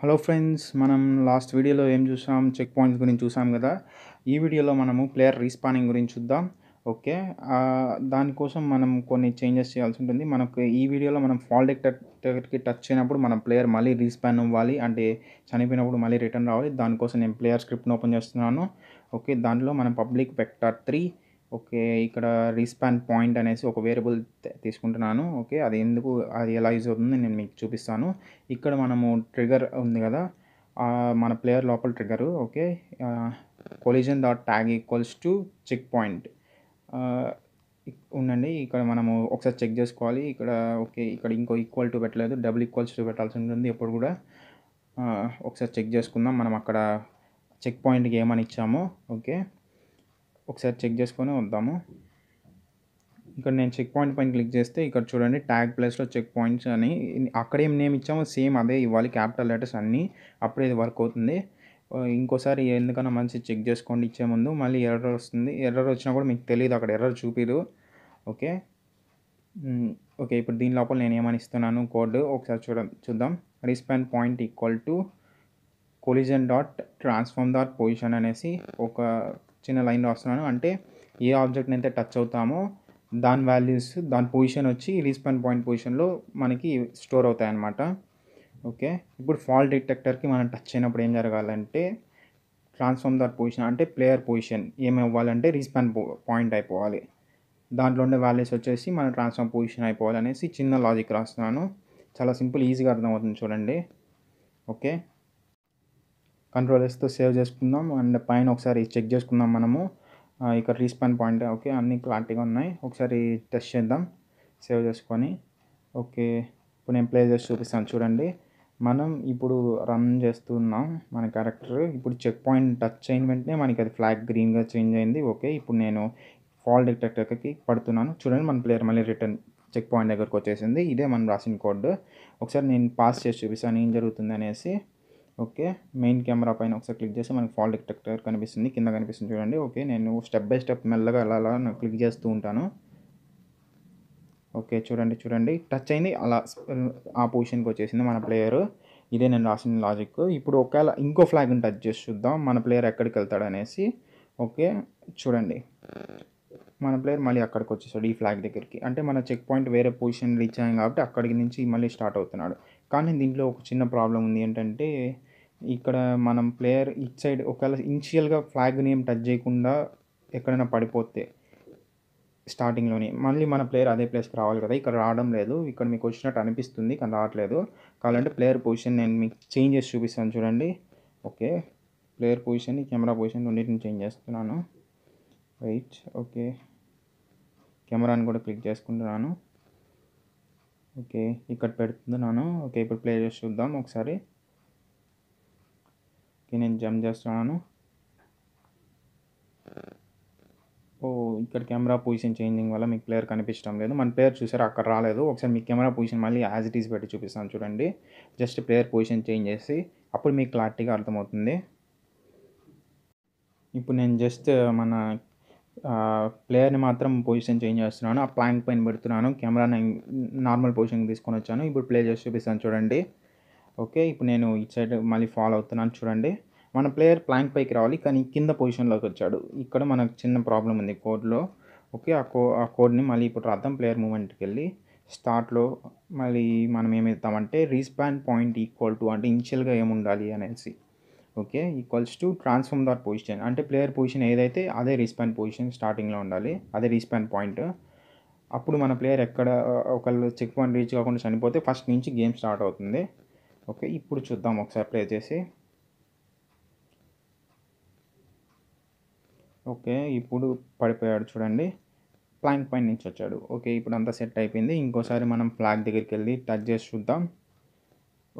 hello friends మనం last వీడియోలో ఏం చూసాం చెక్ పాయింట్స్ గురించి చూసాం కదా ఈ వీడియోలో మనము ప్లేయర్ రీస్పానింగ్ గురించి చూద్దాం ఓకే దానికోసం మనం కొన్ని చేంజెస్ చేయాల్సి ఉంటుంది మనకు ఈ వీడియోలో మనం ఫాల్ డెక్టర్కి టచ్ చేయనప్పుడు మనం ప్లేయర్ మళ్ళీ రీస్పాన్ అవ్వాలి అంటే చనిపోయినప్పుడు మళ్ళీ రిటర్న్ రావాలి దానికోసం నేను ప్లేయర్ స్క్రిప్ట్ని ఓపెన్ చేస్తున్నాను ఓకే దాంట్లో మనం పబ్లిక్ వెక్టార్ త్రీ ఓకే ఇక్కడ రీస్పాన్ పాయింట్ అనేసి ఒక వేరియబుల్ తీసుకుంటున్నాను ఓకే అది ఎందుకు అది ఎలా యూజ్ అవుతుంది నేను మీకు చూపిస్తాను ఇక్కడ మనము ట్రిగర్ ఉంది కదా మన ప్లేయర్ లోపల trigger okay collision dot tag equals to check point ఉండండి ఇక్కడ మనము ఒకసారి చెక్ చేసుకోవాలి ఇక్కడ ఓకే ఇక్కడ ఇంకో ఈక్వల్ టు పెట్టలేదు డబుల్ ఈక్వల్స్ టు పెట్టాల్సి ఉంటుంది ఎప్పుడు కూడా ఒకసారి చెక్ చేసుకుందాం మనం అక్కడ చెక్ పాయింట్కి ఏమని ఇచ్చామో ఓకే ఒకసారి చెక్ చేసుకొని వద్దాము ఇక్కడ నేను చెక్ పాయింట్ పైన క్లిక్ చేస్తే ఇక్కడ చూడండి ట్యాగ్ ప్లేస్లో చెక్ పాయింట్స్ అని అక్కడ ఏం నేమ్ ఇచ్చామో సేమ్ అదే ఇవ్వాలి క్యాపిటల్ లెటర్స్ అన్నీ అప్పుడే ఇది వర్క్ అవుతుంది ఇంకోసారి ఎందుకన్నా మంచి చెక్ చేసుకోండి ఇచ్చే ముందు మళ్ళీ ఎర్ర వస్తుంది ఎర్ర వచ్చినా కూడా మీకు తెలియదు అక్కడ ఎర్ర చూపిదు ఓకే ఓకే ఇప్పుడు దీని లోపల నేను ఏమని ఇస్తున్నాను కోడ్ ఒకసారి చూడ చూద్దాం respawn point equal to collision dot transform dot position అనేసి ఒక చిన్న లైన్ రాస్తున్నాను అంటే ఏ ఆబ్జెక్ట్ని అయితే టచ్ అవుతామో దాని వాల్యూస్ దాని పొజిషన్ వచ్చి రీస్పాన్ పాయింట్ పొజిషన్లో మనకి స్టోర్ అవుతాయి ఓకే ఇప్పుడు ఫాల్ డిటెక్టర్కి మనం టచ్ అయినప్పుడు ఏం జరగాలంటే ట్రాన్స్ఫార్మ్ దర్ పొజిషన్ అంటే ప్లేయర్ పొజిషన్ ఏమి అవ్వాలంటే పాయింట్ అయిపోవాలి దాంట్లో ఉండే వాల్యూస్ వచ్చేసి మనం ట్రాన్స్ఫార్మ్ పొజిషన్ అయిపోవాలి అనేసి చిన్న లాజిక్ రాస్తున్నాను చాలా సింపుల్ ఈజీగా అర్థమవుతుంది చూడండి ఓకే కంట్రోల్ ఎస్తో సేవ్ చేసుకుందాం అండ్ పైన ఒకసారి చెక్ చేసుకుందాం మనము ఇక్కడ రీస్పాన్ పాయింట్ ఓకే అన్నీ క్లారిటీగా ఉన్నాయి ఒకసారి టెస్ట్ చేద్దాం సేవ్ చేసుకొని ఓకే ఇప్పుడు నేను ప్లే చేసి చూపిస్తాను చూడండి మనం ఇప్పుడు రన్ చేస్తున్నాం మన క్యారెక్టర్ ఇప్పుడు చెక్ పాయింట్ టచ్ అయిన వెంటనే మనకి అది ఫ్లాగ్ గ్రీన్గా చేంజ్ అయింది ఓకే ఇప్పుడు నేను ఫాల్ డిటెక్టర్కి పడుతున్నాను చూడండి మన ప్లేయర్ మళ్ళీ రిటర్న్ చెక్ పాయింట్ దగ్గరకు వచ్చేసింది ఇదే మనం రాసిన కోడ్ ఒకసారి నేను పాస్ చేసి చూపిస్తాను ఏం జరుగుతుంది అనేసి ఓకే మెయిన్ కెమెరా పైన ఒకసారి క్లిక్ చేస్తే మనకి ఫాల్ డిటెక్టర్ కనిపిస్తుంది కింద కనిపిస్తుంది చూడండి ఓకే నేను స్టెప్ బై స్టెప్ మెల్లగా అలా అలా క్లిక్ చేస్తూ ఉంటాను ఓకే చూడండి చూడండి టచ్ అయింది అలా ఆ పొజిషన్కి వచ్చేసింది మన ప్లేయర్ ఇదే నేను రాసిన లాజిక్ ఇప్పుడు ఒకవేళ ఇంకో ఫ్లాగ్ని టచ్ చేసి చూద్దాం మన ప్లేయర్ ఎక్కడికి వెళ్తాడు అనేసి ఓకే చూడండి మన ప్లేయర్ మళ్ళీ అక్కడికి వచ్చేసాడు ఈ ఫ్లాగ్ దగ్గరికి అంటే మన చెక్ పాయింట్ వేరే పొజిషన్ రీచ్ అయ్యాం కాబట్టి అక్కడికి నుంచి మళ్ళీ స్టార్ట్ అవుతున్నాడు కానీ దీంట్లో ఒక చిన్న ప్రాబ్లం ఉంది ఏంటంటే ఇక్కడ మనం ప్లేయర్ ఇట్ సైడ్ ఒకవేళ ఇనిషియల్గా ఫ్లాగ్ని ఏం టచ్ చేయకుండా ఎక్కడైనా పడిపోతే స్టార్టింగ్లోనే మళ్ళీ మన ప్లేయర్ అదే ప్లేస్కి రావాలి కదా ఇక్కడ రావడం లేదు ఇక్కడ మీకు వచ్చినట్టు అనిపిస్తుంది కానీ రావట్లేదు కావాలంటే ప్లేయర్ పొజిషన్ నేను మీకు చేంజ్ చేసి చూపిస్తాను చూడండి okay player position camera position రెండింటిని చేంజ్ చేస్తున్నాను రైట్ ఓకే కెమెరాని కూడా క్లిక్ చేసుకుంటున్నాను ఓకే ఇక్కడ పెడుతున్నాను ఓకే ఇప్పుడు ప్లే చేసి చూద్దాం ఒకసారి నేను జంప్ చేస్తున్నాను ఓ ఇక్కడ కెమెరా పొజిషన్ చేంజింగ్ వల్ల మీకు ప్లేయర్ కనిపించడం లేదు మన ప్లేయర్ చూసారు అక్కడ రాలేదు ఒకసారి మీ కెమెరా పొజిషన్ మళ్ళీ యాజ్ ఇట్ ఈస్ పెట్టి చూపిస్తాను చూడండి జస్ట్ ప్లేయర్ పొజిషన్ చేంజ్ చేసి అప్పుడు మీకు క్లారిటీగా అర్థమవుతుంది ఇప్పుడు నేను జస్ట్ మన ప్లేయర్ని మాత్రం పొజిషన్ చేంజ్ చేస్తున్నాను ఆ ప్లాంక్ పైన పెడుతున్నాను కెమెరా నార్మల్ పొజిషన్ తీసుకొని వచ్చాను ఇప్పుడు ప్లే చేసి చూపిస్తాను చూడండి ఓకే ఇప్పుడు నేను ఇటు సైడ్ మళ్ళీ ఫాలో అవుతున్నాను చూడండి మన ప్లేయర్ ప్లాంక్ పైకి రావాలి కానీ కింద పొజిషన్లోకి వచ్చాడు ఇక్కడ మనకు చిన్న ప్రాబ్లం ఉంది కోడ్లో ఓకే ఆ కో ఆ కోడ్ని మళ్ళీ ఇప్పుడు రాద్దాం ప్లేయర్ మూమెంట్కి వెళ్ళి స్టార్ట్లో మళ్ళీ మనం ఏమవుతామంటే రీస్పాన్ పాయింట్ ఈక్వల్ టు అంటే ఇన్షియల్గా ఏముండాలి అనేసి okay equals to transform dot position అంటే ప్లేయర్ పొజిషన్ ఏదైతే అదే రీస్పాన్ పొజిషన్ స్టార్టింగ్లో ఉండాలి అదే రీస్పాన్ పాయింట్ అప్పుడు మన ప్లేయర్ ఎక్కడ ఒకళ్ళు చెక్ పాయింట్ రీచ్ కాకుండా చనిపోతే ఫస్ట్ నుంచి గేమ్ స్టార్ట్ అవుతుంది ఓకే ఇప్పుడు చూద్దాం ఒకసారి ప్లే చేసి ఓకే ఇప్పుడు పడిపోయాడు చూడండి ప్లాంక్ పైన నుంచి వచ్చాడు ఓకే ఇప్పుడు అంతా సెట్ అయిపోయింది ఇంకోసారి మనం ఫ్లాగ్ దగ్గరికి వెళ్ళి టచ్ చేసి చూద్దాం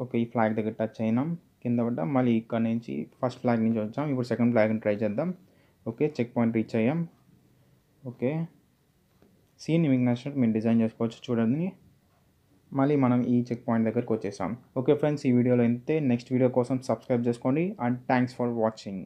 ఓకే ఈ ఫ్లాగ్ దగ్గర టచ్ అయినాం కింద పడ్డాం మళ్ళీ ఇక్కడ నుంచి ఫస్ట్ ఫ్లాగ్ నుంచి వచ్చాం ఇప్పుడు సెకండ్ ఫ్లాగ్ని ట్రై చేద్దాం ఓకే చెక్ పాయింట్ రీచ్ అయ్యాం ఓకే సీన్ మీకు నచ్చినట్టు మేము డిజైన్ చేసుకోవచ్చు చూడండి మళ్ళీ మనం ఈ చెక్ పాయింట్ దగ్గరకు వచ్చేసాం ఓకే ఫ్రెండ్స్ ఈ వీడియోలో అయితే నెక్స్ట్ వీడియో కోసం సబ్స్క్రైబ్ చేసుకోండి అండ్ థ్యాంక్స్ ఫర్ వాచింగ్